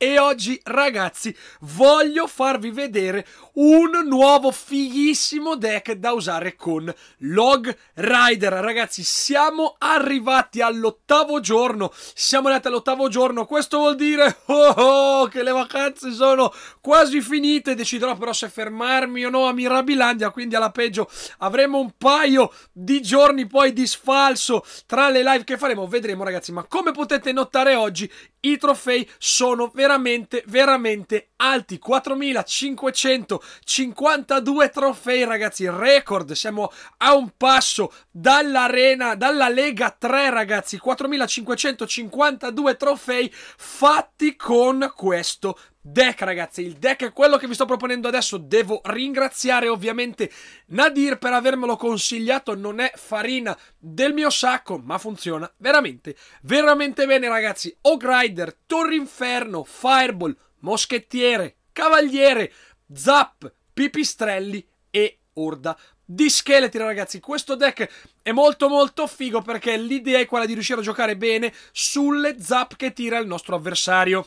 e oggi, ragazzi, voglio farvi vedere un nuovo fighissimo deck da usare con Log Rider. Ragazzi, siamo arrivati all'ottavo giorno. Siamo arrivati all'ottavo giorno. Questo vuol dire oh, oh, che le vacanze sono quasi finite. Deciderò però se fermarmi o no a Mirabilandia. Quindi, alla peggio, avremo un paio di giorni poi di sfalso tra le live che faremo. Vedremo, ragazzi. Ma come potete notare oggi, i trofei sono veramente veramente, veramente alti. 4.552 trofei, ragazzi, record. Siamo a un passo dall'arena, dalla Lega 3, ragazzi. 4.552 trofei fatti con questo deck ragazzi, il deck è quello che vi sto proponendo adesso, devo ringraziare ovviamente Nadir per avermelo consigliato, non è farina del mio sacco, ma funziona veramente, veramente bene ragazzi, Ogrider, Torre Inferno, Fireball, Moschettiere, Cavaliere, Zap, Pipistrelli e Orda di scheletri ragazzi questo deck è molto molto figo perché l'idea è quella di riuscire a giocare bene sulle zap che tira il nostro avversario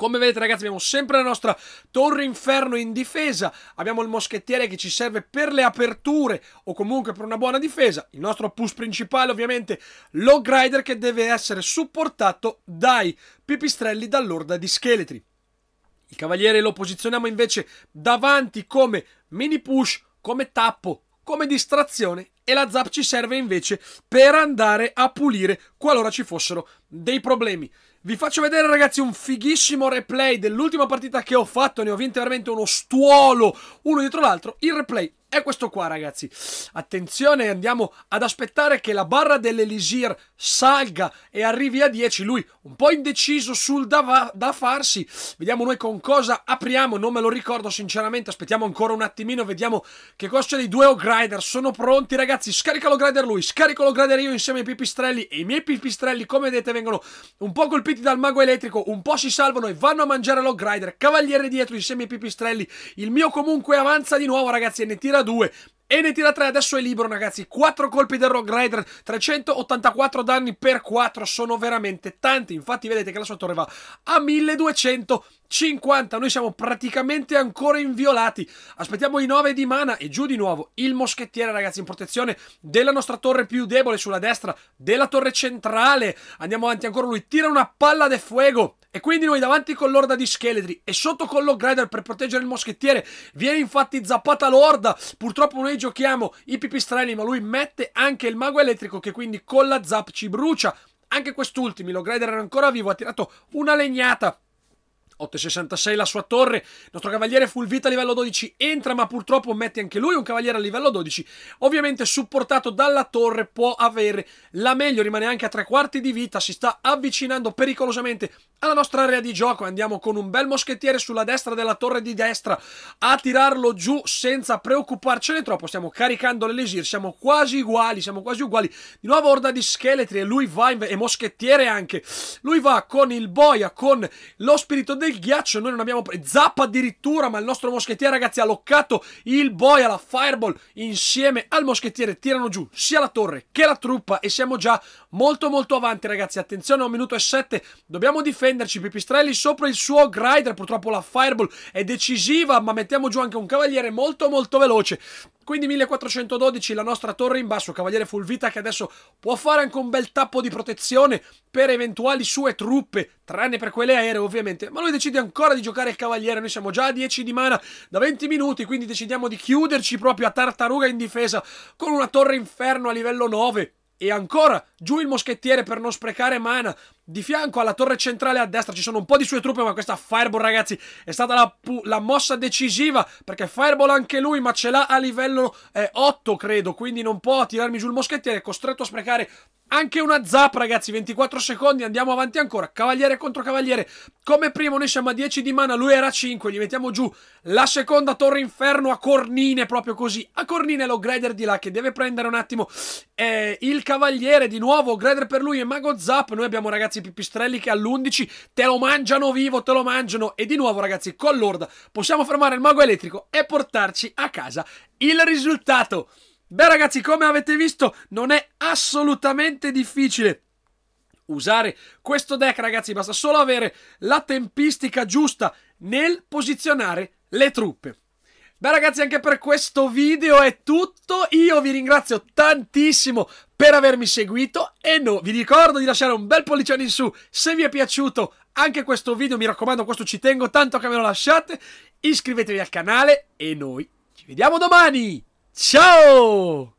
come vedete ragazzi abbiamo sempre la nostra torre inferno in difesa, abbiamo il moschettiere che ci serve per le aperture o comunque per una buona difesa, il nostro push principale ovviamente, log rider che deve essere supportato dai pipistrelli dall'orda di scheletri. Il cavaliere lo posizioniamo invece davanti come mini push, come tappo, come distrazione e la zap ci serve invece per andare a pulire qualora ci fossero dei problemi. Vi faccio vedere ragazzi un fighissimo replay dell'ultima partita che ho fatto, ne ho vinto veramente uno stuolo uno dietro l'altro, il replay è questo qua ragazzi attenzione andiamo ad aspettare che la barra dell'elisir salga e arrivi a 10 lui un po' indeciso sul da, da, farsi vediamo noi con cosa apriamo non me lo ricordo sinceramente aspettiamo ancora un attimino vediamo che cosa c'è dei due O'Grider sono pronti ragazzi scarica lo grider lui lo grider io insieme ai pipistrelli e i miei pipistrelli come vedete vengono un po' colpiti dal mago elettrico un po' si salvano e vanno a mangiare lo grider cavaliere dietro insieme ai pipistrelli il mio comunque avanza di nuovo ragazzi e ne tira tira 2 e ne tira 3, adesso è libero ragazzi, 4 colpi del Rogue Rider, 384 danni per 4, sono veramente tanti, infatti vedete che la sua torre va a 1250, noi siamo praticamente ancora inviolati, aspettiamo i 9 di mana e giù di nuovo il moschettiere ragazzi in protezione della nostra torre più debole sulla destra, della torre centrale, andiamo avanti ancora lui, tira una palla de fuego, e quindi noi davanti con l'orda di scheletri e sotto con l'Ogrider per proteggere il moschettiere viene infatti zappata l'orda. Purtroppo noi giochiamo i pipistrelli, ma lui mette anche il mago elettrico che quindi con la zap ci brucia. Anche quest'ultimo, l'Ogrider era ancora vivo, ha tirato una legnata 8,66 la sua torre, il nostro cavaliere full vita a livello 12 entra ma purtroppo mette anche lui un cavaliere a livello 12, ovviamente supportato dalla torre può avere la meglio, rimane anche a tre quarti di vita, si sta avvicinando pericolosamente alla nostra area di gioco, andiamo con un bel moschettiere sulla destra della torre di destra a tirarlo giù senza preoccuparcene troppo, stiamo caricando l'elisir, siamo quasi uguali, siamo quasi uguali, di nuovo orda di scheletri e lui va, e moschettiere anche, lui va con il boia, con lo spirito dei del ghiaccio noi non abbiamo... Zappa addirittura, ma il nostro moschettiere, ragazzi, ha loccato il boy alla fireball insieme al moschettiere. Tirano giù sia la torre che la truppa e siamo già molto molto avanti, ragazzi. Attenzione, un minuto e sette. Dobbiamo difenderci. Pipistrelli sopra il suo grider. Purtroppo la fireball è decisiva, ma mettiamo giù anche un cavaliere molto molto veloce. Quindi 1412 la nostra torre in basso, Cavaliere Fulvita che adesso può fare anche un bel tappo di protezione per eventuali sue truppe, tranne per quelle aeree ovviamente, ma lui decide ancora di giocare il Cavaliere, noi siamo già a 10 di mana da 20 minuti, quindi decidiamo di chiuderci proprio a tartaruga in difesa con una torre inferno a livello 9, e ancora giù il moschettiere per non sprecare mana. Di fianco alla torre centrale a destra ci sono un po' di sue truppe, ma questa Fireball, ragazzi, è stata la, la mossa decisiva. Perché Fireball anche lui, ma ce l'ha a livello eh, 8, credo. Quindi non può tirarmi giù il moschettiere. È costretto a sprecare anche una zap, ragazzi, 24 secondi, andiamo avanti ancora. Cavaliere contro cavaliere. Come primo noi siamo a 10 di mana, lui era a 5, gli mettiamo giù la seconda torre inferno a cornine, proprio così. A cornine lo Grader di là che deve prendere un attimo eh, il cavaliere di nuovo, Grader per lui e Mago Zap. Noi abbiamo ragazzi i pipistrelli che all'11 te lo mangiano vivo, te lo mangiano. E di nuovo ragazzi, con l'orda possiamo fermare il mago elettrico e portarci a casa il risultato. Beh ragazzi, come avete visto, non è assolutamente difficile usare questo deck, ragazzi, basta solo avere la tempistica giusta nel posizionare le truppe. Beh ragazzi, anche per questo video è tutto, io vi ringrazio tantissimo per avermi seguito e no, vi ricordo di lasciare un bel pollicione in su se vi è piaciuto anche questo video, mi raccomando, questo ci tengo tanto che me lo lasciate, iscrivetevi al canale e noi ci vediamo domani! Tchau!